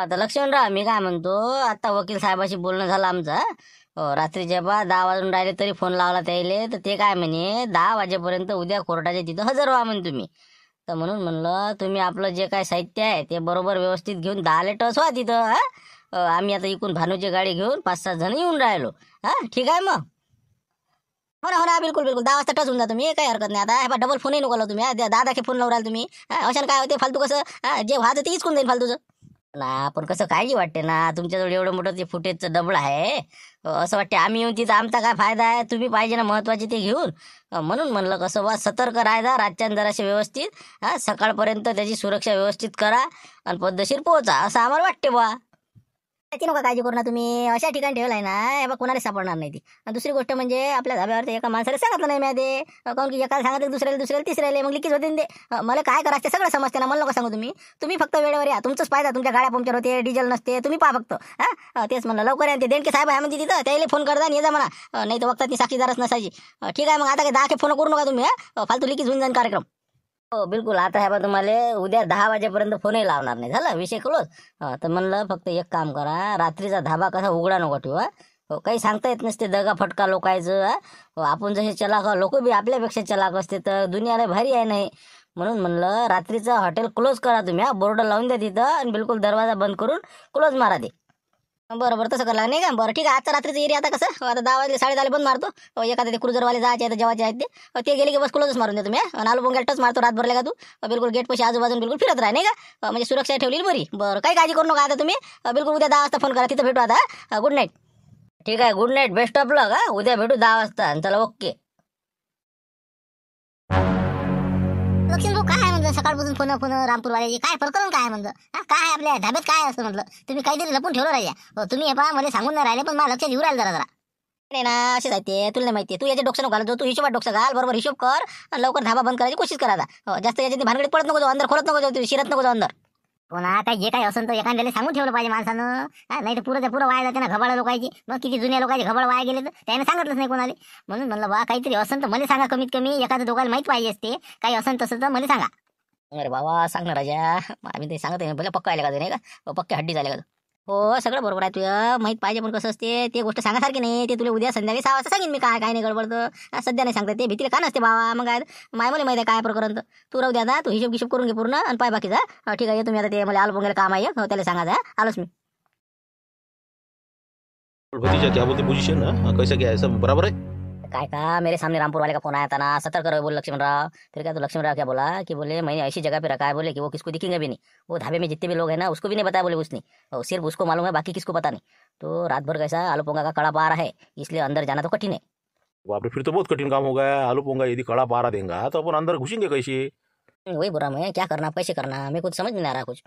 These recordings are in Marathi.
आता लक्ष्मणराव मी काय म्हणतो आता वकील साहेबाशी बोलणं झालं आमचं हो रात्री जेव्हा दहा वाजून राहिले तरी फोन लावला त्याले तर ते काय म्हणे दहा वाजेपर्यंत उद्या कोर्टाच्या तिथं हजर व्हा म्हण तुम्ही तर म्हणून म्हणलं तुम्ही आपलं जे काय साहित्य आहे ते बरोबर व्यवस्थित घेऊन दहाले टच व्हा तिथं हां आम्ही आता इकून भानूची गाडी घेऊन पाच सात जण येऊन राहिलो हा ठीक आहे मग हो ना हो ना बिलकुल बिलकुल दहा वाजता टच होऊन जा तुम्ही काही हरकत नाही आता डबल फोनही नको लावला तुम्ही दहा दाखे फोन लावून तुम्ही अशाने काय होते फालतू कसं जे तर ते इचकून जाईल फालतूचं ना पण कसं काळजी वाटते ना तुमच्याजवळ एवढं मोठं ते फुटेजचं डबळ आहे असं वाटते आम्ही येऊन तिथं आमचा काय फायदा आहे तुम्ही पाहिजे ना महत्वाचे ते घेऊन म्हणून म्हणलं कसं बा सतर्क राहायचा रातच्या जराशी व्यवस्थित सकाळपर्यंत त्याची सुरक्षा व्यवस्थित करा आणि पद्धतशीर पोहोचा असं आम्हाला वाटते बा ती नका काळजी करू ना तुम्ही अशा ठिकाणी ठेवलाय ना बाबा कोणाला सापडणार नाही ती दुसरी गोष्ट म्हणजे आपल्या धाब्यावर एका माणसाला सांगितलं नाही मी ते काऊन की एकाला सांगितलं दुसऱ्याला दुसऱ्याला तिसऱ्याला मग लिखीच होते ते मला काय करायचं सगळं समजते ना मला नका सांगू तुम्ही तुम्ही फक्त वेळेवर या तुमचंच पाहिजे तुमच्या गाड्या पंक्चर होते डिझेल नसते तुम्ही पहा फक्त हां तेच म्हणलं लवकर या ते देणके साहेब आहे म्हणजे तिथं त्याला फोन करता आणि ये जा म्हणा नाही तर बघता ती साक्षीदारच नसायची ठीक आहे मग आता काय दहा फोन करू नका तुम्ही हां फालतू लिखीच होऊन जाईन कार्यक्रम हो बिलकुल आता ह्या तुम्हाला उद्या दहा वाजेपर्यंत फोनही लावणार नाही झाला विषय क्लोज तर म्हणलं फक्त एक काम करा रात्रीचा धाबा कसा उघडा नको ठेवा हो काही सांगता येत नसते दगा फटका लोकायचं हो, आपण जसे चलाक लोक बी आपल्यापेक्षा चलाक असते तर दुनियाला भारी आहे नाही म्हणून म्हणलं रात्रीचं हॉटेल क्लोज करा तुम्ही हा बोर्ड लावून द्या तिथं आणि बिलकुल दरवाजा बंद करून क्लोज मारा दे बरं बरं तसं करा नाही का बरं ठीक आहे आजच्या रात्रीचं एरिया आता कसं आता दहा वाजले साडे दहाला बंद मारतो एखाद्या ते क्रुझरवाले जायचे आहेत जेवायचे आहेत ते ते गेले की बस क्लोजच मारून देतो मी आलो बोंगल टच मारतो रात भरले का तू बिलकुल गेट पैसे आजूबाजून बिलकुल फिरत राही नाही का म्हणजे सुरक्षा ठेवली बरी बरं काही काळजी करू नका आता तुम्ही बिलकुल उद्या दहा वाजता फोन करा तिथं भेटू आता गुड नाईट ठीक आहे गुड नाईट बेस्ट ऑफ लग उद्या भेटू दहा वाजता चला ओके लक्ष्मी भाऊ काय म्हणलं सकाळपासून फोन फोन रामपूरवाल्याची काय करून काय म्हणलं काय आपल्या धाब्यात काय असतं म्हटलं तुम्ही काहीतरी लपून ठेवलं राहि हो, तुम्ही हे पहा मला सांगून नाही राहिले पण मला लक्षात येऊ राहिले जरा जरा नाही ना असे आहे तुला नाही माहिती तू याच्या डोक्सा घाल जो तू हिशोबात डोक्सा घाल बरोबर हिशोब कर लवकर धाबा बंद करायची कोशिश करा हो, जास्त याच्या भानगडी पडत नको जाऊ अंदर खोलत नको जाऊ शिरत नको जाऊ अंदर पण आता जे काही असंत तर एखाद्याला सांगून ठेवलं पाहिजे माणसानं नाही तर पुरं पुरं वाया जाते ना घबाळ लोकांची मग किती जुन्या लोकांची घबाळ वाया गेले तर त्याने सांगितलंच नाही कोणाला म्हणून म्हणलं बा काहीतरी असंत तर मला सांगा कमीत कमी एखादं दोघाला माहीत पाहिजे असते काही असंत तसं तर मला सांगा अरे बाबा सांग ना राजा आम्ही ते सांगत पक्का आले का नाही का पक्के हड्डी झाले का हो सगळं बरोबर आहे तुझं माहित पाहिजे पण कसं असते ते गोष्ट सांगासारखी नाही ते तुला उद्या संध्याकाळी सहा वाजता सांगेन मी काय काय नाही गडबडतं सध्या नाही सांगता ते भीतीला का नसते बाबा मग काय माय मला माहिती आहे काय प्रकरण तू राहू द्या तू हिशोब गिशोब करून घे पूर्ण आणि पाय बाकीचा ठीक आहे तुम्ही आता ते मला आलो वगैरे काम आहे हो त्याला जा आलोच मी भतीजा क्या बोलते पोझिशन कसं घ्यायचं बरोबर आहे काय का मेरे सामने रामपुर वाले का फोन आया था ना सतर्क रहो बोले लक्ष्मण राव फिर क्या तो लक्ष्मण राव क्या बोला कि बोले मैंने ऐसी जगह पे रखा है बोले कि वो किसको दिखेंगे भी नहीं वो ढाबे में जितने भी लोग हैं ना उसको भी नहीं बताया बोले उसने और तो सिर्फ उसको मालूम है बाकी किसको पता नहीं तो रात भर कैसा आलू पोंगा का कड़ा पारा है इसलिए अंदर जाना तो कठिन है बाप रे फिर तो बहुत कठिन काम हो गया आलू पोंगा यदि कड़ा पारा देगा तो अपन अंदर घुसेंगे कैसे हम्म, वही बुरा मैं क्या करना कैसे करना मैं कुछ समझ नहीं आ रहा कुछ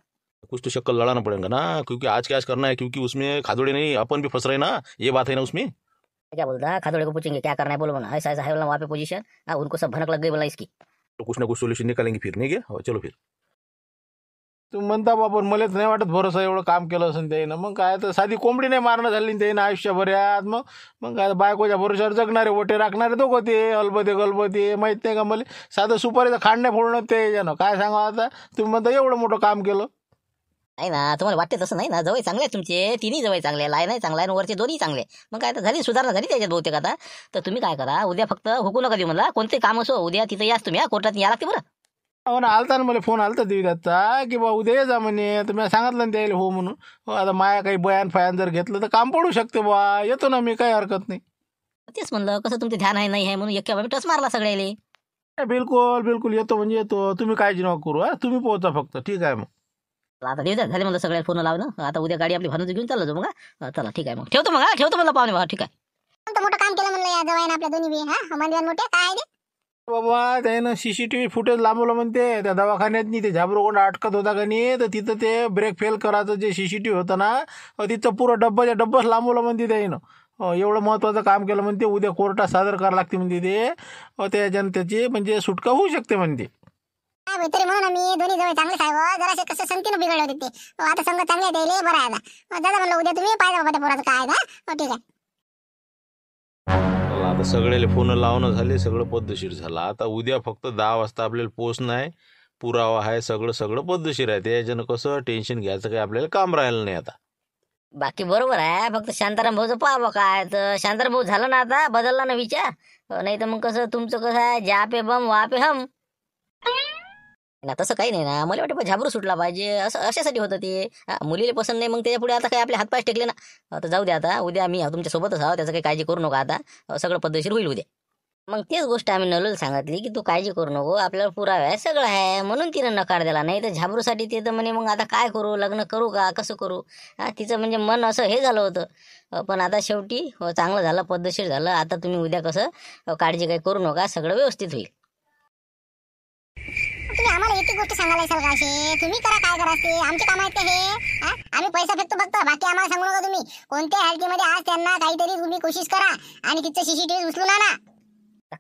कुछ तो शक्कर लड़ाना पड़ेगा ना क्योंकि आज क्या करना है क्योंकि उसमें खादोड़े नहीं अपन भी फंस रहे ना ये बात है ना उसमें क्या बोलता है खादोड़े को पूछेंगे क्या करना है बोलो बोला ऐसा ऐसा है बोला वहाँ पे पोजीशन हाँ, उनको सब भनक लग गई बोला इसकी तो कुछ ना कुछ सोल्यूशन निकालेंगे फिर नहीं क्या चलो फिर तुम्ही म्हणता बाबा मलाच नाही वाटत भरोसा एवढं काम केलं असेल त्यानं मग काय तर साधी कोंबडी नाही मारणं झाली त्यानं आयुष्यभरात मग मग काय बायकोच्या भरोश्यावर जगणारे ओटे राखणारे दोघं ते अलबते गलबते माहीत नाही का मला साधं सुपारीचं खांड नाही फोडणं ते काय सांगा आता तुम्ही म्हणता एवढं मोठं काम केलं नाही ना तुम्हाला वाटते तसं नाही ना जवळ चांगले तुमचे तिन्ही जवळ चांगले आहे लाय नाही चांगला आहे वरचे दोन्ही चांगले मग काय तर झाली सुधारणा झाली त्याच्यात बहुतेक आता तर तुम्ही काय करा उद्या फक्त हुकू नका देऊ मला कोणते काम असो उद्या तिथं याच तुम्ही या कोर्टात या लागते बरं हो ना आलता ना मला फोन आलता दत्ता की बा उद्या जा म्हणे तर मी सांगितलं ना हो म्हणून हो, आता माया काही बयान फयान जर घेतलं तर काम पडू शकते बा येतो ना मी काही हरकत नाही तेच म्हणलं कसं तुमचं ध्यान आहे नाही आहे म्हणून एक्या बाबी टच मारला सगळ्याला बिलकुल बिलकुल येतो म्हणजे येतो तुम्ही काळजी नका करू हा तुम्ही पोहोचा फक्त ठीक आहे मग आता देऊ झाले मला सगळ्या फोन लावणं आता उद्या गाडी आपली भरून घेऊन चाललो मग चला ठीक आहे मग ठेवतो मग ठेवतो मला पाहुणे ठीक आहे मोठं काम केलं म्हणलं या जवळ आपल्या दोन्ही मंदिर मोठे काय बाबा त्यानं सीसीटीव्ही फुटेज लांबवलं म्हणते त्या दवाखान्यात ते कोण अटकत होता का नाही तर तिथं ते ब्रेक फेल करायचं जे सीसीटीव्ही होतं ना तिथं पुरं डब्बाच्या डब्बाच लांबवलं म्हणते त्यानं एवढं महत्वाचं काम केलं म्हणते उद्या कोर्टात सादर करावं लागते म्हणते ते त्या जनतेची म्हणजे सुटका होऊ शकते म्हणते साहेब आहे तरी म्हणून आम्ही दोन्ही जवळ चांगले साहेब हो, जरासे कसं संतीनं बिघडले होते ते हो, आता संघ चांगले ते लय बरं आहे दादा हो, म्हणलं उद्या तुम्ही पाहिजे बाबा त्या पोराचं काय ना का ठीक आहे आता सगळ्याला फोन लावणं झाले सगळं पद्धतशीर झालं आता उद्या फक्त दहा वाजता आपल्याला पोचणं आहे पुरावा आहे सगळं सगळं पद्धतशीर आहे त्याच्यानं कसं टेन्शन घ्यायचं काही आपल्याला काम राहिलं नाही आता बाकी बरोबर आहे फक्त शांताराम भाऊचं पाहावं काय तर शांताराम भाऊ झालं ना आता बदलला ना विचार नाही तर मग कसं तुमचं कसं आहे जा बम वापे हम ना तसं काही नाही ना मला वाटतं झाबरू सुटला पाहिजे असं अशासाठी होतं ते मुलीला पसंत नाही मग त्याच्या आता काही आपले हातपाय टेकले ना तर जाऊ द्या आता उद्या मी तुमच्यासोबतच आहोत त्याचं काही काळजी करू नका आता सगळं पद्धतशीर होईल उद्या मग तेच गोष्ट आम्ही नलूला सांगितली की तू काळजी करू नको आपल्याला पुरावे आहे सगळं आहे म्हणून तिनं नकार दिला नाही तर झाबरूसाठी ते तर म्हणे मग आता काय करू लग्न करू का कसं करू हा तिचं म्हणजे मन असं हे झालं होतं पण आता शेवटी चांगलं झालं पद्धतशीर झालं आता तुम्ही उद्या कसं काळजी काही करू नका सगळं व्यवस्थित होईल तुम्ही आम्हाला एक गोष्ट सांगायला येसाल का असे तुम्ही करा काय करा असते आमचे काम आहेत हे आम्ही पैसा फेकतो फक्त बाकी आम्हाला सांगू नका तुम्ही कोणत्या मध्ये आज त्यांना काहीतरी तुम्ही कोशिश करा आणि तिथं सीसीटीव्ही उचलू ना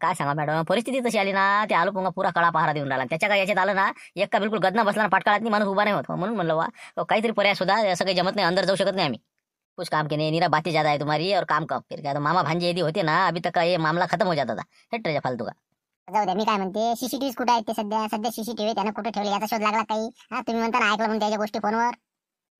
काय सांगा मॅडम परिस्थिती तशी आली ना ते आलो पुन्हा पुरा कळा पहारा देऊन राहिला त्याच्या काय याच्यात आलं ना एक का बिलकुल गदना बसला ना पाटकाळात माणूस उभा नाही होत म्हणून म्हणलं वा काहीतरी पर्याय सुद्धा सगळे जमत नाही अंदर जाऊ शकत नाही आम्ही कुछ काम के नहीं नीरा बातें ज्यादा है तुम्हारी और काम कम फिर काय तो मामा भांजी यदि होते ना अभी तक का ये मामला खत्म हो जाता था फालतू का जाऊ द्या मी काय म्हणते सीसीटीव्ही कुठे आहेत ते सध्या सध्या सीसीटीव्ही त्यानं कुठे ठेवले याचा शोध लागला काही हा तुम्ही म्हणता ना ऐकलं म्हणून त्याच्या गोष्टी फोनवर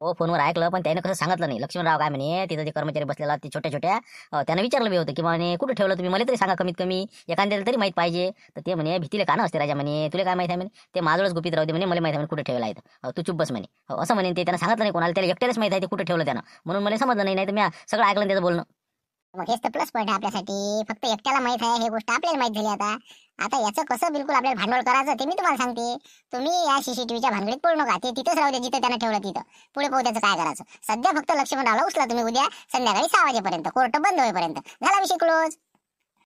हो फोनवर ऐकलं पण त्याने कसं सांगितलं नाही लक्ष्मणराव काय म्हणे तिथं जे कर्मचारी बसलेला ते छोट्या छोट्या त्यांना विचारलं बी होतं की म्हणे कुठे ठेवलं तुम्ही मला तरी सांगा कमीत कमी एखाद्याला तरी माहित पाहिजे तर ते म्हणे भीतीले का असते राजा म्हणे तुला काय माहिती आहे म्हणे ते माझ्याच गुपित राहू दे म्हणे मला माहिती म्हणे कुठे ठेवला आहे तू चुप बस म्हणे असं म्हणे ते त्यांना सांगितलं नाही कोणाला त्याला एकट्यालाच माहिती आहे ते कुठे ठेवलं त्यानं म्हणून मला समजलं नाही नाही तर मी सगळं ऐकलं त्याचं बोलणं मग हेच तर प्लस पॉईंट आहे आपल्यासाठी फक्त एकट्याला माहित आहे हे गोष्ट आपल्याला माहित झाली आता आता याचं कसं बिलकुल आपल्याला भांडवल करायचं ते मी तुम्हाला सांगते तुम्ही या सीसीटीव्हीच्या भांडवलीत पडू नका ते तिथेच राहू दे जिथे त्यांना ठेवलं तिथं पुढे पोहोचायचं काय करायचं सध्या फक्त लक्ष्मणरावला उचला तुम्ही उद्या संध्याकाळी सहा वाजेपर्यंत कोर्ट बंद होईपर्यंत झाला विषय क्लोज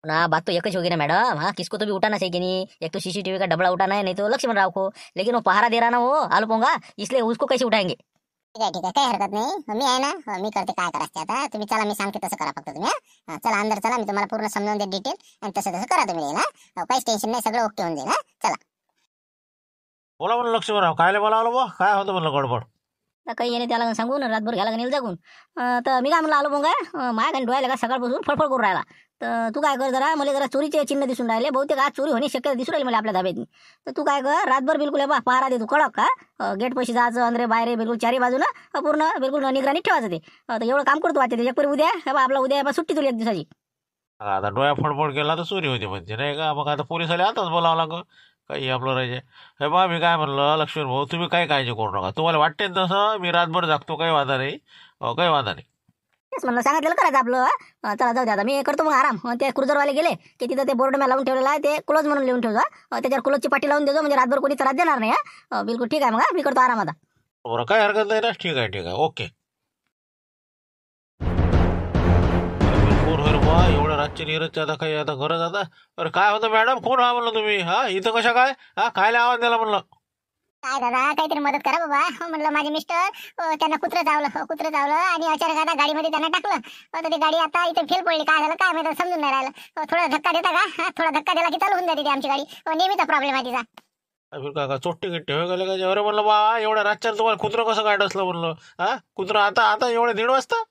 ना बात तो एकच होगी ना मॅडम हा किसको तुम्ही भी उठाना चाहिए कि एक तो सीसीटीव्ही का डबळा उठाना है तो लक्ष्मण राव को लेकिन वो पहारा दे रहा ना वो आलो पोंगा इसलिए उसको कैसे उठाएंगे ठीक आहे ठीक आहे काय हरकत नाही मी आहे ना हो, मी करते काय करायचं आता तुम्ही चला मी सांगते तसं करा फक्त तुम्ही हा चला अंदर चला मी तुम्हाला पूर्ण समजावून दे डिटेल आणि तसं तसं करा तुम्ही हो, काहीच टेन्शन नाही सगळं ओके होऊन जाईल हा चला बोला म्हणून लक्ष कायला बोलावलं बा काय होतं म्हणलं गडबड काही येणे त्याला सांगून रातभर घ्यायला गेलं जागून तर मी काय म्हणलं आलो मग माया घरी डोळ्याला का सकाळपासून फडफड करून राहिला तर तू काय कर जरा मला जरा चोरीचे चिन्ह दिसून राहिले बहुतेक आज चोरी होण्याची शक्यता दिसून राहिले मला आपल्या धाबेत तर तू काय कर रातभर बिलकुल बा पहारा दे तू कडक का गेट पैसे जायचं अंदरे बाहेर बिलकुल चारी बाजूनं पूर्ण बिलकुल निगराणी ठेवायचं ते तर एवढं काम करतो वाटते एक उद्या बा आपला उद्या बा सुट्टी तुला एक दिवसाची आता डोळ्या फडफड केला तर चोरी होते म्हणजे नाही का मग आता पोलिस आले आताच बोलावं लागं काही आपलं राहिजे हे बा मी काय म्हणलं लक्ष्मी भाऊ तुम्ही काय काळजी करू नका तुम्हाला वाटते तसं मी रातभर जागतो काही वादा नाही काही वादा नाही तेच म्हणलं सांगितलेलं करायचं आपलं चला जाऊ दे आता मी करतो मग आराम ते क्रुजरवाले गेले की तिथं ते बोर्ड मला लावून ठेवलेला आहे ते क्लोज म्हणून लिहून ठेवतो त्याच्यावर क्लोजची पाठी लावून देतो म्हणजे रातभर कोणी त्रास देणार नाही बिलकुल ठीक आहे मग मी करतो आराम आता बरं काय हरकत नाही ना ठीक आहे ठीक आहे ओके एवढं एवढ्या रातची आता काही आता गरज आता अरे काय होतं मॅडम कोण हा म्हणलं तुम्ही हा इथं कशा काय हा खायला आवाज द्यायला म्हणलं काय दादा काहीतरी मदत करा बाबा हो, म्हणलं माझे मिस्टर हो, त्यांना कुत्रं जावलं हो, कुत्रं जावलं आणि अचानक आता गाडीमध्ये त्यांना टाकलं तर ती गाडी आता इथे फेल पडली काय झालं काय माहिती समजून नाही राहिलं थोडा धक्का देता का थोडा धक्का दिला की चालू होऊन जाते आमची गाडी नेहमीचा प्रॉब्लेम आहे तिचा काका चोट्टी गिट्टी हो गेले का म्हणलं बा एवढ्या रातच्या तुम्हाला कुत्रं कसं असलं म्हणलं हा कुत्रं आता आता एवढे दीड वाजता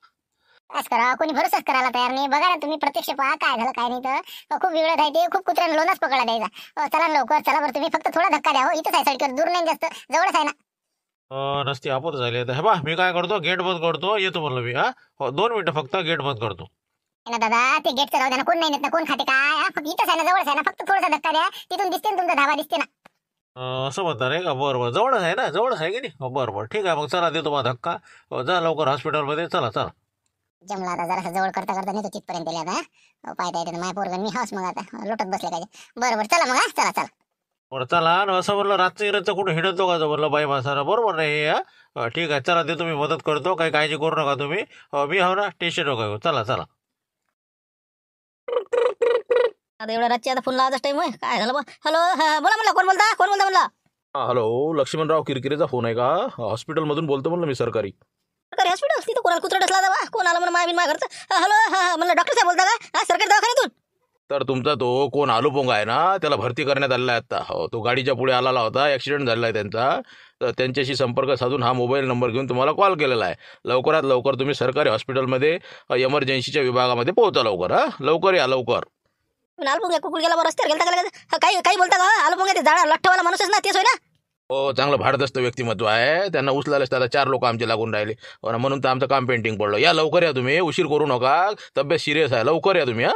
असं करा कोणी भरोसाच करायला तयार नाही बघा ना तुम्ही प्रत्यक्ष पहा काय झालं काय नाही तर खूप विवळत आहे ते खूप कुत्र्यानं लोनच पकडला द्यायचा चला लवकर चला बरं तुम्ही फक्त थोडा धक्का द्या हो इथंच आहे दूर नाही जास्त जवळच आहे ना नसती आपत झाली हे बा मी काय करतो गेट बंद करतो येतो म्हणलं मी हा हो, दोन मिनिटं फक्त गेट बंद करतो ना दादा ते गेट राहू द्या कोण नाही नेत कोण खाते काय फक्त इथंच आहे ना जवळच आहे ना फक्त थोडासा धक्का द्या तिथून दिसते ना तुमचा धावा दिसते ना असं म्हणता रे का बरं बरं जवळच आहे ना जवळच आहे की नाही हो, बरं बरं ठीक आहे मग चला देतो मग धक्का हो, जा लवकर हॉस्पिटलमध्ये चला चला जमला आता जरा जवळ करता करता नेतो तिथपर्यंत गेले आता पाहता येते माय पोरगण मी हाच मग आता लोटत बसले काय बरं चला मग हा, चला चला चला असं रात्री रात्र कुठं हिंडतो का म्हणलं बाई माणसाला बरोबर नाही ठीक आहे चला ते तुम्ही मदत करतो काही काळजी करू नका तुम्ही मी हो ना टेन्शन नका चला चला आता एवढ्या रातची आता फोन लावायचा टाइम काय झालं बा हॅलो हा, बोला म्हणला कोण बोलता कोण बोलता म्हणला हॅलो लक्ष्मणराव किरकिरेचा फोन आहे का हॉस्पिटल मधून बोलतो म्हणलं मी सरकारी सरकारी हॉस्पिटल तिथं कोणाला कुत्रा डसला जावा कोण आला म्हणून मायाबीन मा घरचं हॅलो हा मला डॉक्टर साहेब बोलता का हा सरकारी तू तर तुमचा तो कोण आलुपोंग आहे ना त्याला भरती करण्यात आलेला आहे आता हो तो गाडीच्या पुढे आलेला होता ॲक्सिडेंट झालेला आहे त्यांचा तर त्यांच्याशी संपर्क साधून हा मोबाईल नंबर घेऊन तुम्हाला कॉल केलेला आहे लवकरात लवकर तुम्ही सरकारी हॉस्पिटलमध्ये एमर्जन्सीच्या विभागामध्ये पोहोचा लवकर हा लवकर या लवकर आलपोंग्या कुकुड गेला रस्त्यावर गेला काही काही बोलता का आलपोंग्या ते जाणार लठ्ठवाला माणूसच ना तेच होय ना हो चांगलं भारदस्त व्यक्तिमत्व आहे त्यांना उचलायलाच आता चार लोक आमचे लागून राहिले हो म्हणून तर आमचं काम पेंटिंग पडलं या लवकर या तुम्ही उशीर करू नका तब्येत सिरियस आहे लवकर या तुम्ही हा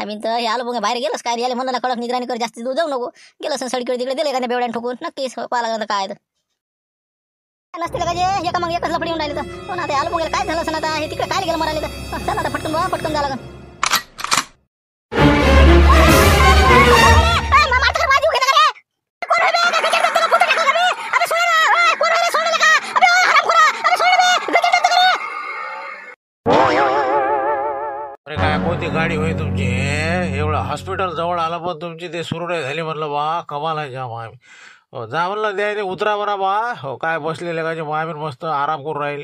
आम्ही तर हे आलो बघ बाहेर गेलोच काय याला म्हणलं कडक निगराणी कर जास्त दूर जाऊ नको गेलो असं तिकडे दिले का बेवड्यान ठोकून नक्कीच पाहायला लागलं काय तर नसते का जे एका हो मग एकच लपडी येऊन राहिले तर आता आलो बघायला काय झालं असं आता हे तिकडे काय गेलं मराले तर चला आता पटकन बा पटकन जा गाडी होई तुमची एवढं हॉस्पिटल जवळ आलं पण तुमची ते सुरडे झाली म्हटलं बा कमाल आहे जाम आम्ही हो जा म्हणलं द्या ते उतरा बरा बा हो काय बसलेले का जे मामीन मस्त आराम करून राहील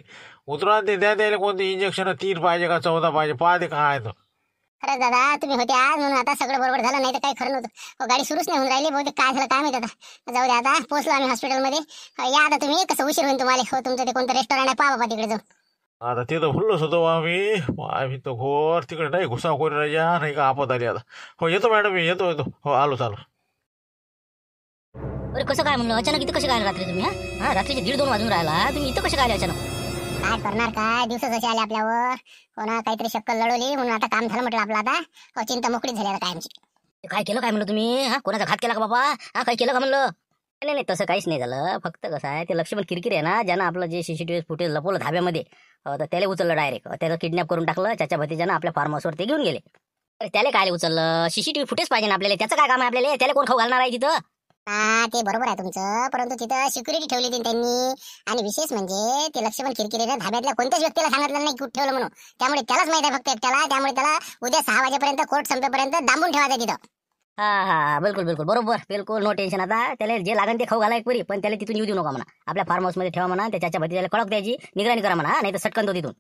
उतरा ते द्या द्यायला कोणते इंजेक्शन तीन पाहिजे का चौदा पाहिजे पा ते काय आहे तो अरे दादा तुम्ही होते आज म्हणून आता सगळं बरोबर झालं नाही तर काही खरं नव्हतं हो, गाडी सुरूच नाही होऊन राहिली बहुतेक काय झालं काय माहिती आता जाऊ दे आता पोहोचलो आम्ही हॉस्पिटलमध्ये या आता तुम्ही कसं उशीर होईल तुम्हाला हो तुमचं ते कोणतं रेस्टॉरंट आहे पा बाबा तिकडे जाऊ आता तिथं फुललोच होतो आम्ही आम्ही तो घोर तिकडे नाही घुसाखोरी राजा नाही का आपत आली आता हो येतो मॅडम मी येतो येतो हो आलो चालू अरे कसं काय म्हणलं अचानक इथं कसं काय रात्री तुम्ही हा? रात्रीचे दीड दोन वाजून राहिला तुम्ही इथं कसं काय आले अचानक काय करणार काय दिवस असे आले आपल्यावर कोणा हो काहीतरी शक्कल लढवली म्हणून आता काम झालं म्हटलं आपलं आता हो, चिंता मोकळी झाली आता काय आमची काय केलं काय म्हणलं तुम्ही हा कोणाचा घात केला का बाबा हा काय केलं का म्हणलं नाही नाही तसं काहीच नाही झालं फक्त कसं आहे ते लक्ष्मण किरकिर आहे ना ज्यानं आपलं जे सीसीटीव्ही फुटेज लपवलं धाब्यामध्ये तर त्याला उचललं डायरेक्ट त्याचं किडनॅप करून टाकलं त्याच्या भतीजानं आपल्या फार्म हाऊसवर ते घेऊन गेले तर त्याला काय उचललं सीसीटीव्ही फुटेज पाहिजे आपल्याला त्याचं काय काम आहे आपल्याला त्याला कोण खाऊ घालणार आहे तिथं ते बरोबर आहे तुमचं परंतु तिथं सिक्युरिटी ठेवली होती त्यांनी आणि विशेष म्हणजे ते लक्ष्मण खिरकिरेने धाब्यातल्या कोणत्याच व्यक्तीला सांगितलं नाही कुठे ठेवलं म्हणून त्यामुळे त्यालाच माहिती आहे फक्त एकट्याला त्यामुळे त्याला उद्या सहा वाजेपर्यंत कोर्ट संपेपर्यंत दाबून ठेवायचं तिथं हा हा बिलकुल बिलकुल बरोबर बिलकुल नो टेन्शन आता त्याला जे लागेल ते खाऊ घाला एक पुरी पण त्याला तिथून येऊ देऊ नका म्हणा आपल्या फार्म हाऊस मध्ये ठेवा म्हणा त्याच्या भरती त्याला कळक द्यायची निगराणी करा म्हणा नाही तर सटकन तो तिथून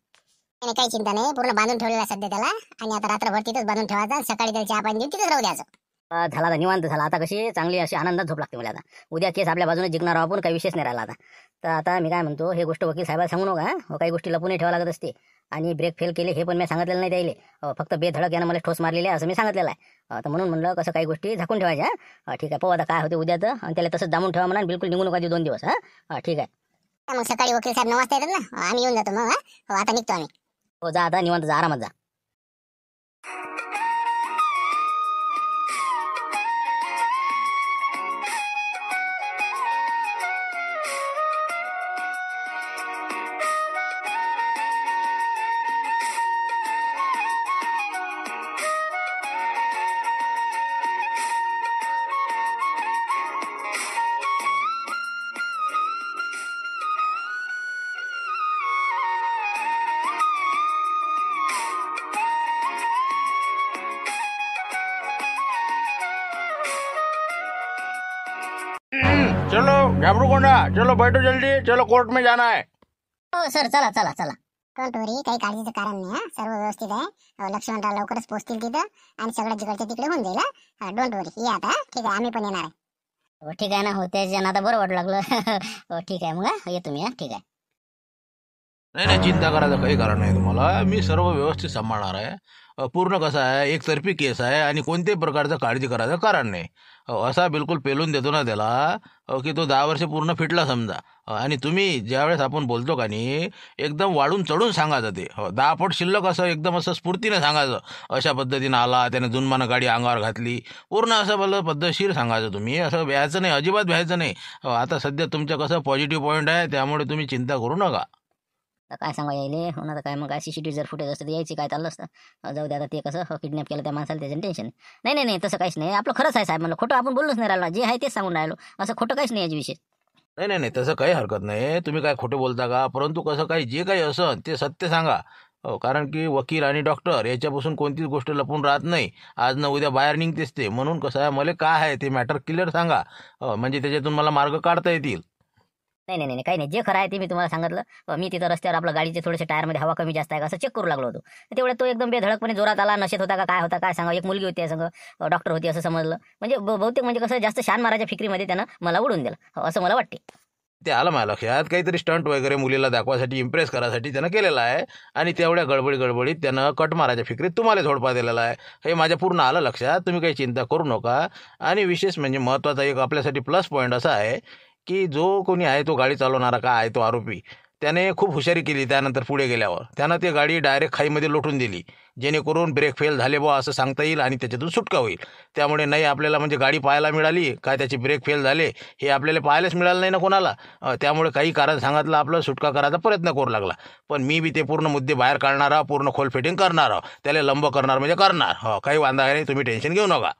नाही काही चिंता नाही पूर्ण बांधून ठेवलेला सध्या त्याला आणि आता रात्रभर तिथंच बांधून ठेवायचा सकाळी त्याला चहा पाणी देऊ तिथंच राहू द्यायचं झाला आता निवांत झाला आता कशी चांगली अशी आनंदात झोप लागते मला आता उद्या केस आपल्या बाजूने जिंकणार आहोत काही विशेष नाही राहिला आता तर आता मी काय म्हणतो हे गोष्ट वकील साहेबाला सांगू नका हो काही गोष्टी लपून ठेवा लागत असते आणि ब्रेक फेल केले हे पण मी सांगितलेलं नाही त्याईले फक्त बेधडक यानं मला ठोस मारलेले असं मी सांगितलेलं आहे म्हणून म्हणलं कसं काही गोष्टी झाकून ठेवायच्या ठीक आहे आता काय होते उद्या तर आणि त्याला तसंच जामून ठेवा म्हणा बिलकुल निघू नका दोन दिवस हा ठीक आहे मग सकाळी वकील साहेब ना आम्ही येऊन जातो मग हो, आता निघतो आम्ही हो जा आता निवांत जा आरामात जा घाबरूकोंडा चलो बैठो जल्दी चलो कोर्ट में जाना है हो सर चला चला चला कंटोरी काही काळजीचं कारण नाही सर्व व्यवस्थित आहे लक्ष्मणराव लवकरच पोहोचतील तिथं आणि सगळं जिकडच्या तिकडे होऊन जाईल डोंट वरी ये आता ठीक आहे आम्ही पण येणार आहे हो ठीक आहे ना हो त्याच्या आता बरं वाटू लागलं हो ठीक आहे मग ये तुम्ही मी ठीक आहे नाही नाही चिंता करायचं काही कारण नाही तुम्हाला मी सर्व व्यवस्थित सांभाळणार आहे पूर्ण कसं आहे एकतर्फी केस आहे आणि कोणत्याही प्रकारचं काळजी करायचं कारण नाही असा बिलकुल पेलून देतो ना त्याला की तो दहा वर्ष पूर्ण फिटला समजा आणि तुम्ही ज्यावेळेस आपण बोलतो का नाही एकदम वाढून चढून सांगायचं ते हो दहा पट शिल्लक असं एकदम असं स्फूर्तीने सांगायचं अशा पद्धतीनं आला त्याने जुनमानं गाडी अंगावर घातली पूर्ण असं बोललं पद्धतशीर सांगायचं तुम्ही असं व्यायचं नाही अजिबात व्यायचं नाही आता सध्या तुमचं कसं पॉझिटिव्ह पॉईंट आहे त्यामुळे तुम्ही चिंता करू नका तर काय सांगा यायले हो तर काय मग काय सी जर फुटेज असतं तर यायची काय चाललं असतं जाऊ द्या आता ते कसं किडनॅप केलं त्या माणसाला त्याचं टेन्शन नाही नाही नाही तसं काहीच नाही आपलं खरंच आहे साहेब म्हणलं खोटं आपण बोललोच नाही राहिलो जे आहे तेच सांगून राहिलो असं खोटं काहीच नाही विषयी नाही नाही नाही तसं काही हरकत नाही तुम्ही काय खोटं बोलता का परंतु कसं काही जे काही असं ते सत्य सांगा हो कारण की वकील आणि डॉक्टर याच्यापासून कोणतीच गोष्ट लपून राहत नाही आज न उद्या बाहेर निघतेच ते म्हणून कसं आहे मला काय आहे ते मॅटर क्लिअर सांगा म्हणजे त्याच्यातून मला मार्ग काढता येतील नाही नाही नाही काही नाही जे खरं आहे ते मी तुम्हाला सांगितलं मी तिथं रस्त्यावर आपल्या गाडीचे थोडेसे टायरमध्ये हवा कमी जास्त आहे का असं चेक करू लागलो होतो तेवढ्या तो एकदम बेधडकपणे जोरात आला नशेत होता का काय होता काय सांगा एक मुलगी होती असं डॉक्टर होती असं समजलं म्हणजे बहुतेक म्हणजे कसं जास्त शान मारायच्या फिक्रीमध्ये त्यानं मला उडून दिलं असं मला वाटते ते आलं मला लक्षात काहीतरी स्टंट वगैरे मुलीला दाखवासाठी इम्प्रेस करायसाठी त्यानं केलेला आहे आणि तेवढ्या गडबडी गडबडीत त्यानं कट मारायच्या फिक्रीत तुम्हाला झोडपा दिलेला आहे हे माझ्या पूर्ण आलं लक्षात तुम्ही काही चिंता करू नका आणि विशेष म्हणजे महत्त्वाचा एक आपल्यासाठी प्लस पॉईंट असा आहे की जो कोणी आहे तो गाडी चालवणारा का आहे तो आरोपी त्याने खूप हुशारी केली त्यानंतर पुढे गेल्यावर त्यानं ती गाडी डायरेक्ट खाईमध्ये लोटून दिली जेणेकरून ब्रेक फेल झाले बुवा असं सांगता येईल आणि त्याच्यातून सुटका होईल त्यामुळे नाही आपल्याला म्हणजे गाडी पाहायला मिळाली काय त्याचे ब्रेक फेल झाले हे आपल्याला पाहायलाच मिळालं नाही ना कोणाला त्यामुळे काही कारण सांगितलं आपलं सुटका करायचा प्रयत्न करू लागला पण मी बी ते पूर्ण मुद्दे बाहेर काढणार पूर्ण खोल फिटिंग करणार त्याला लंब करणार म्हणजे करणार हो काही वांदा नाही तुम्ही टेन्शन घेऊ नका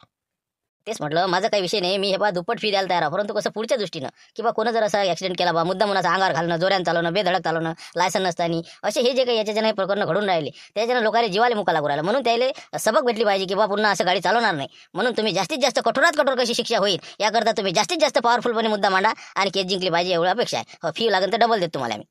तेच म्हटलं माझा काही विषय नाही मी हे बा दुप्पट फी द्यायला तयार आहे परंतु कसं पुढच्या दृष्टीनं किंवा कोणी जर असा ॲक्सिडेंट केला बा मुद्दा मुलाचा अंगार घालणं जोऱ्यानं चालवणं बेधडक चालवणं लायसन नसताना असे हे जे काही याच्यानं प्रकरण घडून राहिले त्याच्यानं लोकांनी जीवाले मुका लागू राहिला म्हणून त्याला सबक भेटली पाहिजे की बा पुन्हा असं गाडी चालवणार नाही म्हणून तुम्ही जास्तीत जास्त कठोरात कठोर कशी शिक्षा होईल याकरता तुम्ही जास्तीत जास्त पॉवरफुलपणे मुद्दा मांडा आणि केस जिंकली पाहिजे एवढी अपेक्षा आहे फी हो, लागेल तर डबल देतो तुम्हाला मी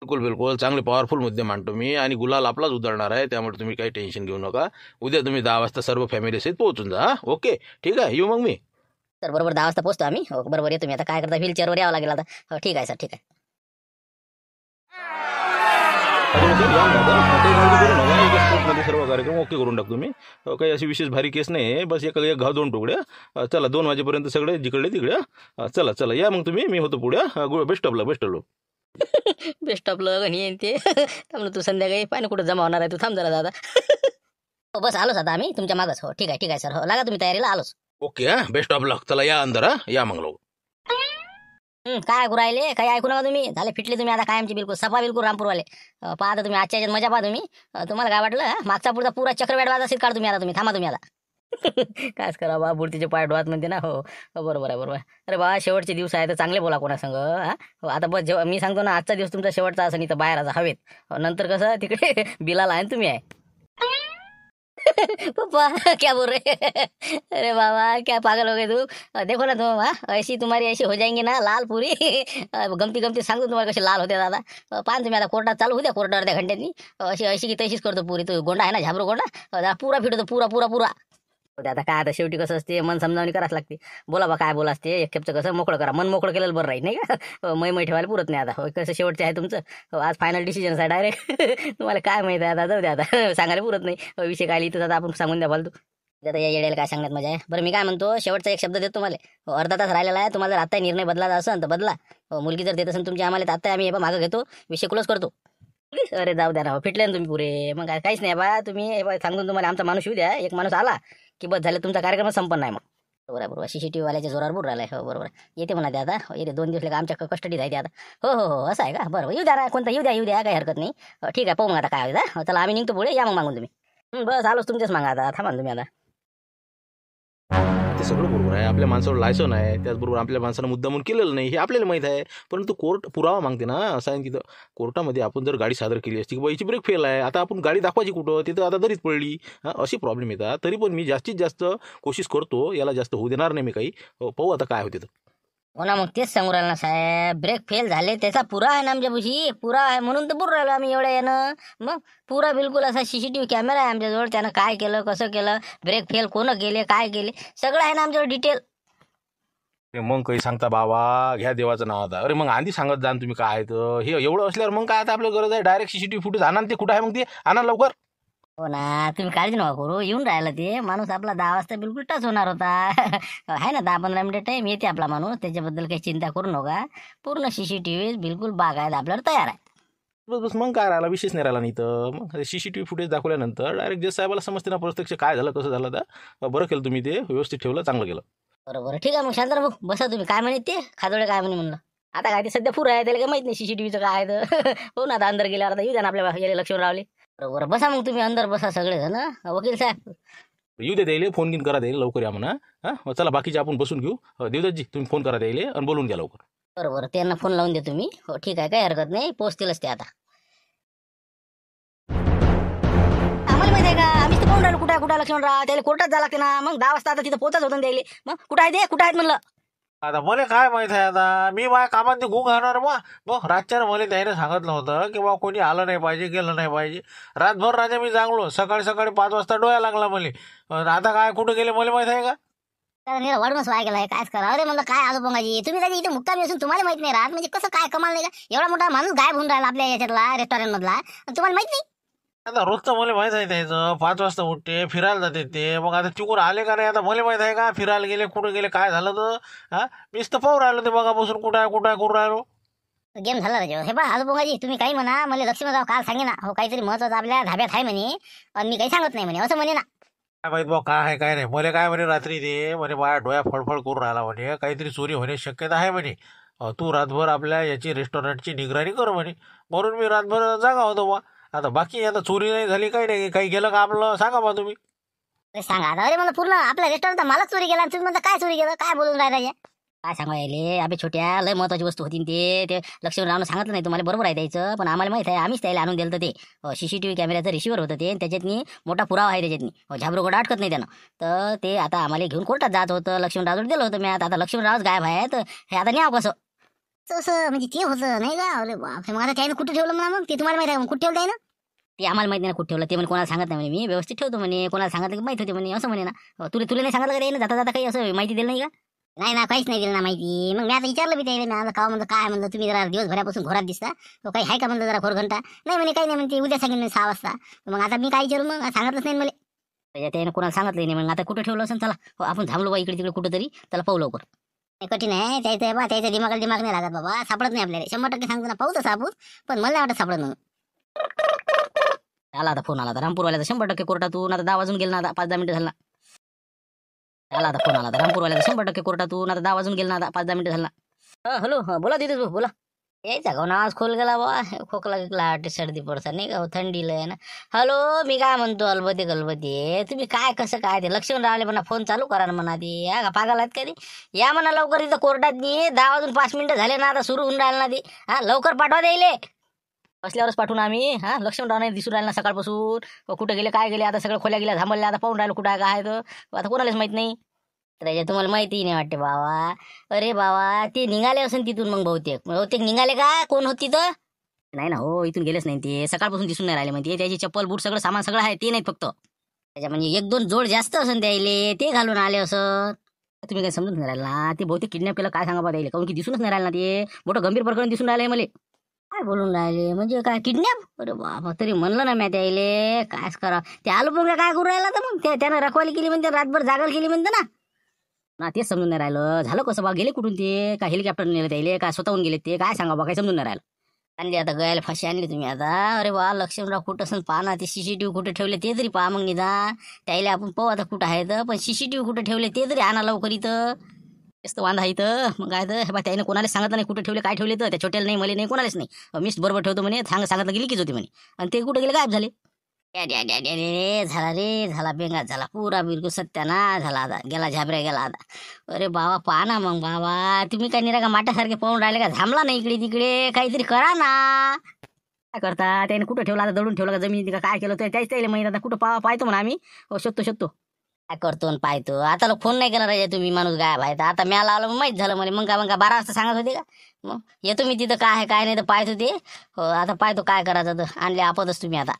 बिलकुल बिलकुल चांगले पॉवरफुल मुद्दे मांडतो मी आणि गुलाल आपलाच उदळणार आहे त्यामुळे तुम्ही काही टेन्शन घेऊ नका उद्या तुम्ही दहा वाजता सर्व फॅमिली सहित पोहोचून जा ओके ठीक आहे येऊ मग मी सर बरोबर दहा वाजता पोहोचतो आम्ही हो, बरोबर तुम्ही आता काय करता व्हीलचेअरवर यावं लागेल आता हो, ठीक आहे सर ठीक आहे सर्व कार्यक्रम ओके करून टाकतो मी हो, काही अशी विशेष भारी केस नाही बस एक एक घाव दोन तुकड्या चला दोन वाजेपर्यंत सगळे जिकडे तिकडे चला चला या मग तुम्ही मी होतो पुढे बेस्ट ला बेस्ट ऑफ बेस्ट ऑफ लग आणि ते थांब तू संध्याकाळी पाणी कुठे कुठं जमा होणार आहे तू थांब दादा हो बस आलोच आता आम्ही तुमच्या मागच हो ठीक आहे ठीक आहे सर हो लागा तुम्ही तयारीला आलोच ओके बेस्ट ऑफ लक चला या अंदर या मग काय ऐकू राहिले काय ऐकू नका तुम्ही झाले फिटले तुम्ही आता कायमची बिलकुल सफा बिलकुल रामपूरवाले पाहता तुम्ही आजच्या मजा पाहा तुम्ही तुम्हाला काय वाटलं मागचा पुढचा पुरा चक्रवेड वाजा सीट काढ तुम्ही आता तुम्ही थांबा तुम्ही आता कायच करा बा बुडतीचे पाय डोळ्यात म्हणते ना हो, हो बरोबर आहे बरोबर अरे बा शेवटचे दिवस आहे तर चांगले बोला कोणासंग हा हो, आता बस जेव्हा मी सांगतो ना आजचा दिवस तुमचा शेवटचा असं इथं बाहेर आता हवेत हो, नंतर कसं तिकडे बिलाला आहे तुम्ही आहे पप्पा क्या बोल रे अरे बाबा क्या पागल हो गए तू देखो ना तुम बा अशी तुम्हारी अशी हो जाएंगी ना लाल पुरी गमती गमती सांगतो तुम्हाला कशी लाल होते दादा पान तुम्ही आता कोर्टात चालू होत्या कोर्टात अर्ध्या घंट्यांनी अशी अशी की तशीच करतो पुरी तू गोंडा आहे ना झाबरू गोंडा पुरा फिटवतो पुरा पुरा पुरा ते आता काय आता शेवटी कसं असते मन समजावणी करायच लागते बोला बा काय बोला असते एक खेपचं कसं मोकळं करा मन मोकळं केलेलं बरं राहील नाही का मै हो, मै ठेवायला पुरत नाही आता हो, कसं शेवटचे आहे तुमचं हो, आज फायनल डिसिजन आहे डायरेक्ट तुम्हाला काय माहिती आहे आता जाऊ द्या आता सांगायला पुरत नाही विषय काय लिहितच आता आपण सांगून द्या फालतू आता या येड्याला काय सांगण्यात मजा आहे बरं मी काय म्हणतो शेवटचा एक शब्द देतो तुम्हाला अर्धा तास राहिलेला आहे तुम्हाला जर आता निर्णय बदलायचा असेल तर बदला मुलगी जर देत असेल तुमची आम्हाला आता आम्ही मागं घेतो विषय क्लोज करतो अरे जाऊ द्या ना फिटले ना तुम्ही पुरे मग काहीच नाही बा तुम्ही सांगून तुम्हाला आमचा माणूस येऊ द्या एक माणूस आला की बस झालं तुमचा कार्यक्रम संपन्न आहे मग बरोबर बरोबर सी सी टी व्हीवाल्याच्या जोरावर बोल राहिला हो बरोबर येते म्हणा ते आता येते दोन दिवस का आमच्या कस्टडी जायते आता हो हो हो असं आहे का बरोबर येऊ द्या कोणता येऊ द्या येऊ द्या काही हरकत नाही हो, ठीक आहे पाहू मग आता काय हो, चला आम्ही निघतो पुढे या मग मागून तुम्ही बस आलोच तुमच्याच मागा आता थांबा तुम्ही आता सगळं बरोबर आहे आपल्या माणसावर लायसन आहे त्याचबरोबर आपल्या माणसानं मुद्दामून केलेलं नाही हे आपल्याला माहीत आहे परंतु कोर्ट पुरावा मागते ना असं आहे तिथं कोर्टामध्ये आपण जर गाडी सादर केली असती की याची ब्रेक फेल आहे आता आपण गाडी दाखवायची कुठं तिथं आता दरीच पडली अशी प्रॉब्लेम येतात तरी पण मी जास्तीत जास्त कोशिश करतो याला जास्त होऊ देणार नाही मी काही पाहू आता काय होते तर हो ना मग तेच सांगू राहिला ना साहेब ब्रेक फेल झाले त्याचा पुरा आहे ना आमच्यापाशी पुरा आहे म्हणून तर बुर राहिलो आम्ही एवढं येणं मग पुरा बिलकुल असा सीसीटीव्ही कॅमेरा आहे आमच्याजवळ त्यानं काय केलं कसं केलं ब्रेक फेल कोण केले काय केले सगळं आहे ना आमच्यावर डिटेल मग काही सांगता बाबा घ्या देवाचं नाव आता अरे मग आधी सांगत जा तुम्ही काय आहे तर हे एवढं असल्यावर मग काय आता आपल्याला गरज आहे डायरेक्ट सीसीटीव्ही फुटेज आणा ते कुठं आहे मग ते आणा लवकर हो ना तुम्ही काळजी नका करू येऊन राहिला ते माणूस आपला दहा वाजता बिलकुल टच होणार होता आहे ना दहा पंधरा मिनिट टाइम येते आपला माणूस त्याच्याबद्दल काही चिंता करू नका पूर्ण सी सी टी व्ही बिलकुल बागायला आपल्याला तयार आहे बस मग काय राहिला विशेष नाही राहिला नाही तर मग C C T V footage दाखवल्यानंतर डायरेक्ट जे साहेबाला समजते ना प्रत्यक्ष काय झालं कसं झालं तर बरं केलं तुम्ही ते व्यवस्थित ठेवलं चांगलं केलं बरोबर ठीक आहे मग शांत मग बसा तुम्ही काय म्हणे ते खाजोडे काय म्हणे म्हणलं आता काय ते सध्या पुरं आहे त्याला काय माहित नाही व्हीचं काय आहे तर हो ना आता अंदर गेल्यावर आता येऊ द्या ना आपल्या लक्ष रावले बरोबर बसा मग तुम्ही अंदर बसा सगळे जण वकील साहेब येऊ दे द्यायला फोन घेऊन करा द्यायला लवकर या म्हणा हा चला बाकीचे आपण बसून घेऊ हो, देवदासजी तुम्ही फोन करा द्यायले आणि बोलून घ्या लवकर बरोबर त्यांना फोन लावून दे तुम्ही हो ठीक आहे काय हरकत नाही पोहोचतीलच ते आता आम्हाला कुठे का आम्हीच कोण कुठं आहे, कुठं लक्ष्मणराव त्याला कोर्टात जा लागते ना मग दहा वाजता आता तिथं पोहोचत होतं द्यायला मग कुठं आहे ते कुठं आहेत म्हणलं आता मला काय माहित आहे आता मी माझ्या कामात गुंग घालणार मग बघ रातच्यानं मला त्याने सांगितलं होतं की बा कोणी आलं नाही पाहिजे गेलं नाही पाहिजे रातभर राजा मी जागलो सकाळी सकाळी पाच वाजता डोळ्या लागला मला आता काय कुठं गेले मला माहित आहे का वडूनच वाय गेलाय काय करा रे म्हणलं काय आलो पंगाजी तुम्ही काय इथे मुक्कामी असून तुम्हाला माहित नाही राहत म्हणजे कसं काय कमाल नाही का एवढा मोठा माणूस गायब होऊन राहिला आपल्या याच्यातला रेस्टॉरंट मधला तुम्हाला माहित नाही आता रोजचं मला माहीत आहे त्याचं पाच वाजता उठते फिरायला जाते ते मग आता चिकून आले का नाही आता मला माहीत आहे का फिरायला गेले कुठे गेले काय झालं तर हां मीच तर पाहू राहिलो ते बघा बसून कुठं आहे कुठं आहे करून राहिलो गेम झाला राजे हे बा हॅलो बोंगाजी तुम्ही काही म्हणा मला लक्ष्मी काल सांगे ना हो काहीतरी महत्वाचं आपल्या धाब्यात आहे म्हणे पण मी काही सांगत नाही म्हणे असं म्हणे ना काय माहित बा काय आहे काय नाही मला काय म्हणे रात्री ते म्हणे माझ्या डोळ्या फडफड करून राहिला म्हणे काहीतरी चोरी होण्याची शक्यता आहे म्हणे तू रातभर आपल्या याची रेस्टॉरंटची निगराणी कर म्हणे म्हणून मी रातभर जागा होतो बा आता बाकी आता चोरी नाही झाली काही नाही काही गेलं का आपलं सांगा बा तुम्ही सांगा आता अरे मला पूर्ण आपल्या रेस्टॉरंट मलाच चोरी गेला तुम्ही म्हणता काय चोरी केलं काय बोलून राहिला या काय सांगा यायले अभि छोट्या लय महत्वाची वस्तू होती ते ते लक्ष्मण सांगितलं नाही तुम्हाला बरोबर आहे त्याचं पण आम्हाला माहित आहे आम्हीच त्याला आणून दिलं ते सी सी टी व्ही कॅमेऱ्याचं रिसिव्हर होतं ते आणि त्याच्यातनी मोठा पुरावा आहे त्याच्यातनी झाबरोगोडा आटकत नाही त्यानं तर ते आता आम्हाला घेऊन कोर्टात जात होतं लक्ष्मण रावजवळ दिलं होतं मी आता आता लक्ष्मण रावच गायब आहेत हे आता न्याव कसं तसं म्हणजे ते होतं नाही का अरे बाप मग आता त्याने कुठं ठेवलं ना मग ते तुम्हाला माहिती आहे कुठे कुठं ठेवलं आहे ना ते आम्हाला माहिती नाही कुठे ठेवलं ते म्हणे कोणाला सांगत नाही म्हणे मी व्यवस्थित ठेवतो म्हणे कोणाला सांगितलं की माहिती होते म्हणे असं म्हणे ना तुला तुला नाही सांगितलं का ना जाता जाता काही असं माहिती दिलं नाही का नाही ना काहीच नाही दिलं ना माहिती मग मी आता विचारलं मी त्याला आता का म्हणलं काय म्हणलं तुम्ही जरा दिवसभरापासून घोरात दिसता तो काही आहे का म्हणलं जरा घंटा नाही म्हणे काही नाही म्हणते उद्या सांगेन मी सहा वाजता मग आता मी काय विचारू मग सांगतच नाही मला त्याने कोणाला सांगितलं नाही मग आता कुठं ठेवलं असं चला हो, आपण थांबलो बा इकडे तिकडे कुठंतरी त्याला पाहू लवकर कठीण आहे त्याचं बा त्याच्या दिमागाला दिमाग नाही लागत बाबा सापडत नाही आपल्याला शंभर टक्के सांगतो ना पाहू तर पण मला वाटत सापडत नाही आला आता फोन आला आता रामपूरवाल्याचा शंभर टक्के कोर्टातून आता दहा वाजून गेला ना आता पाच दहा मिनिट झाला आला आता फोन आला आता रामपूरवाल्याचा शंभर टक्के कोर्टातून आता दहा वाजून गेला ना आता पाच दहा मिनिट झाला हा हॅलो हा बोला दिदीच भाऊ बोला यायचा का आज हो? खोल गेला बा खोकला गिकला आठ सर्दी पडसा नाही का हो? थंडी लय ना हॅलो मी काय म्हणतो अलबते गलबती तुम्ही काय कसं काय ते लक्ष राहिले म्हणा फोन चालू करा ना म्हणा ते या का पागल आहेत का या म्हणा लवकर इथं कोर्टात दहा वाजून पाच मिनिटं झाले ना आता सुरू होऊन राहिले ना ते हा लवकर पाठवा द्यायले असल्यावरच पाठवून आम्ही हां लक्ष्मण नाही दिसून राहिला ना सकाळपासून कुठं गेले काय गेले आता सगळं खोल्या गेल्या थांबल्या आता पाहून राहिलं कुठं आहे काय तर आता कोणालाच माहित नाही त्याच्यात तुम्हाला माहिती नाही वाटते बाबा अरे बाबा ते निघाले असेल तिथून मग बहुतेक बहुतेक निघाले का कोण होती तर नाही ना हो इथून गेलेच नाही ते सकाळपासून दिसून नाही राहिले म्हणजे त्याची चप्पल बूट सगळं सामान सगळं आहे ते नाहीत फक्त त्याच्या म्हणजे एक दोन जोड जास्त असून द्यायले ते घालून आले असत तुम्ही काय समजून नाही राहिला ते बहुतेक किडनॅप केलं काय सांगा पाहिजे काऊन की दिसूनच नाही राहिला ना ते मोठं गंभीर प्रकरण दिसून राहिले आहे मला काय बोलून राहिले म्हणजे काय किडनॅप अरे बाबा तरी म्हणलं ना म्या त्याले कायच करा ते आलो पण काय करू राहिला तर मग त्यानं रखवाली केली म्हणते रातभर जागा केली म्हणते ना ना तेच समजून नाही राहिलं झालं कसं बा गेले कुठून ते काय हेलिकॉप्टर नेलं त्याले काय स्वतःहून गेले ते काय सांगा बा काय समजून नाही राहिलं आणले आता गायला फाशी आणली तुम्ही आता अरे बा लक्ष्मणराव कुठं असं पहा ना ते सीसीटीव्ही कुठे ठेवले ते तरी पहा मग निदा त्याला आपण पाहू आता कुठं आहे तर पण सीसीटीव्ही कुठे ठेवले ते तरी आणा लवकर इथं तेच वांधा इथं मग काय तर बा त्याने कोणाला सांगितलं नाही कुठे ठेवले काय ठेवले तर त्या छोट्याला नाही मला नाही कोणालाच नाही मीच बरोबर ठेवतो म्हणे सांग सांगितलं गेली कीच होती म्हणे आणि ते कुठे गेले गायब झाले रे झाला रे झाला बेंगात झाला पुरा बिलकुल सत्याना झाला आता गेला झाबऱ्या गेला आता अरे बाबा पहा ना मग बाबा तुम्ही काय निरा का माटासारखे पाहून राहिले का झांबला नाही इकडे तिकडे काहीतरी करा ना काय करता त्याने कुठं ठेवला आता दडून ठेवला का जमिनीत काय केलं त्याच त्याला माहिती आता कुठं पाहा पाहतो म्हणा आम्ही शोधतो शोधतो काय करतो पाहतो आता लोक फोन नाही केला तुम्ही माणूस गायब आहे आता मी आलो माहित झालं म्हणे मग काय मग बारा वाजता सांगत होते का मग येतो मी तिथं काय आहे काय नाही तर पाहत होते हो आता पाहतो काय करायचं आणले आपतच तुम्ही आता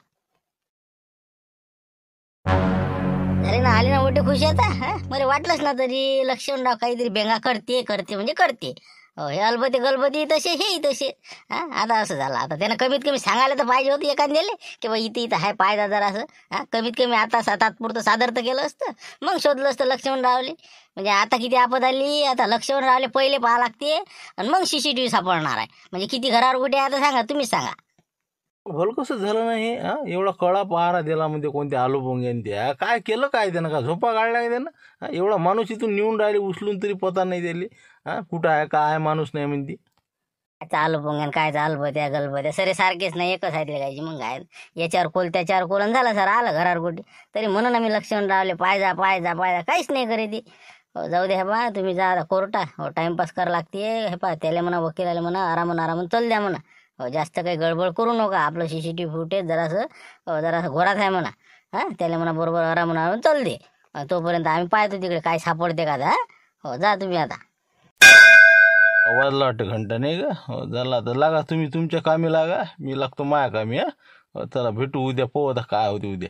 अरे ना आले ना मोठे खुश आता मला वाटलंच ना तरी लक्ष्मणराव काहीतरी बेंगा करते करते म्हणजे करते हे अलबती गलबती तसे हे तसे हा आता असं झालं आता त्यानं कमीत कमी सांगायला तर पाहिजे होतं एखाद्याले की बा इथे इथं हाय पायदा जरा असं हा कमीत कमी आता तात्पुरतं सादर तर केलं असतं मग शोधलं असतं लक्ष्मण रावले म्हणजे आता किती आपत आली आता लक्ष्मण रावले पहिले पाहा लागते आणि मग सी सी टी व्ही सापडणार आहे म्हणजे किती घरावर कुठे आहे आता सांगा तुम्हीच सांगा कसं झालं नाही हा एवढा कळा पहारा दिला म्हणजे कोणत्या आलो त्या काय केलं काय त्यानं का झोपा काढला काय त्यानं एवढा माणूस इथून नेऊन राहिले उचलून तरी पता नाही दिली हा कुठं आहे काय आहे माणूस नाही म्हणते चालू पोंगन काय चालू गल गलबत्या सरे सारखेच नाही एकच आहेत काही मग काय याच्यावर कोल त्याच्यावर कोलन झाला सर आलं घरावर कुठे तरी म्हणून आम्ही लक्षण लावले जा पाय जा काहीच नाही करे ती हो, जाऊ दे हे बा तुम्ही जा कोर्टा हो टाइमपास करा लागते हे पा त्याला म्हणा वकिलाला म्हणा आरामून आरामून चल द्या म्हणा हो, जास्त काही गडबड करू नका आपलं C C T V footage जरासं जरासं घोरात आहे म्हणा हां त्याला म्हणा बरोबर आराम म्हणा चल दे तोपर्यंत आम्ही पाहतो तिकडे काय सापडते का हा हो जा तुम्ही आता वाजला वाटतं घंटा नाही का हो झाला तर लागा तुम्ही तुमच्या कामी लागा मी लागतो माया कामी हां हो, चला भेटू उद्या पोहता काय होते उद्या